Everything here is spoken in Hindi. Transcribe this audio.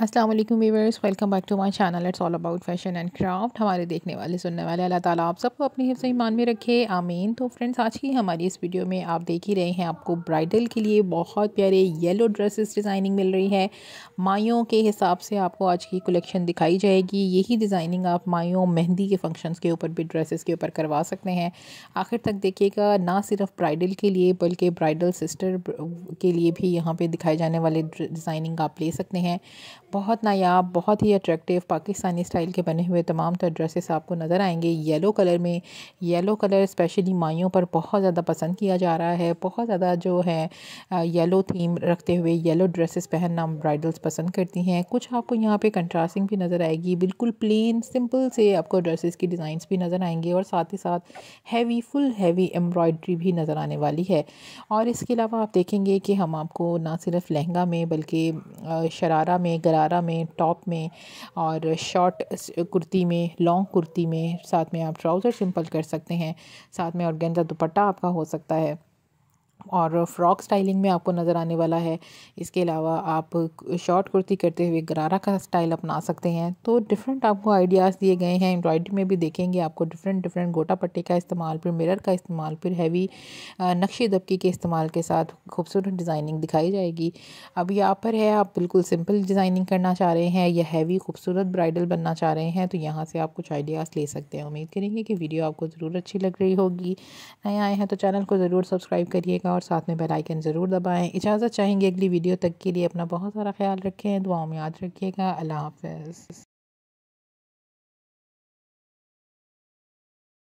अस्सलाम वालेकुम viewers welcome back to my channel it's all about fashion and craft हमारे देखने वाले सुनने वाले अल्लाह ताला आप सबको अपने हिफ्स ईमान में रखे आमीन तो फ्रेंड्स आज की हमारी इस वीडियो में आप देख ही रहे हैं आपको ब्राइडल के लिए बहुत प्यारे येलो ड्रेसेस डिज़ाइनिंग मिल रही है मायों के हिसाब से आपको आज की कलेक्शन दिखाई जाएगी यही डिज़ाइनिंग आप मायों मेहंदी के फंक्शंस के ऊपर भी ड्रेसेस के ऊपर करवा सकते हैं आखिर तक देखिएगा ना सिर्फ ब्राइडल के लिए बल्कि ब्राइडल सिस्टर के लिए भी यहाँ पर दिखाए जाने वाले डिज़ाइनिंग आप ले सकते हैं बहुत नायाब बहुत ही अट्रैक्टिव पाकिस्तानी स्टाइल के बने हुए तमाम तर ड्रेसेस आपको नज़र आएंगे येलो कलर में येलो कलर स्पेशली माइयों पर बहुत ज़्यादा पसंद किया जा रहा है बहुत ज़्यादा जो है येलो थीम रखते हुए येलो ड्रेसेस पहनना ब्राइडल्स पसंद करती हैं कुछ आपको यहाँ पे कंट्रास्टिंग भी नज़र आएगी बिल्कुल प्लेन सिंपल से आपको ड्रेसेस की डिज़ाइंस भी नज़र आएंगे और साथ ही साथ हैवी फुल हैवी एम्ब्रॉयड्री भी नज़र आने वाली है और इसके अलावा आप देखेंगे कि हम आपको ना सिर्फ लहंगा में बल्कि शरारा में गरा शरारा में टॉप में और शॉर्ट कुर्ती में लॉन्ग कुर्ती में साथ में आप ट्राउज़र सिंपल कर सकते हैं साथ में ऑर्गेन्जा दुपट्टा आपका हो सकता है और फ्रॉक स्टाइलिंग में आपको नज़र आने वाला है इसके अलावा आप शॉर्ट कुर्ती करते हुए गरारा का स्टाइल अपना सकते हैं तो डिफरेंट आपको आइडियाज़ दिए गए हैं एम्ब्रॉयडरी में भी देखेंगे आपको डिफरेंट डिफरेंट गोटा पट्टी का इस्तेमाल फिर मिरर का इस्तेमाल फिर हैवी नक्शे दबकी के इस्तेमाल के साथ खूबसूरत डिज़ाइनिंग दिखाई जाएगी अब यहाँ पर है आप बिल्कुल सिंपल डिज़ाइनिंग करना चाह रहे हैं या हैवी खूबसूरत ब्राइडल बनना चाह रहे हैं तो यहाँ से आप कुछ आइडियाज़ ले सकते हैं उम्मीद करेंगे कि वीडियो आपको ज़रूर अच्छी लग रही होगी नए आए हैं तो चैनल को ज़रूर सब्सक्राइब करिएगा और साथ में बेल आइकन ज़रूर दबाएँ इजाज़त चाहेंगे अगली वीडियो तक के लिए अपना बहुत सारा ख्याल रखें दुआओं में याद रखिएगा अल्लाह हाफ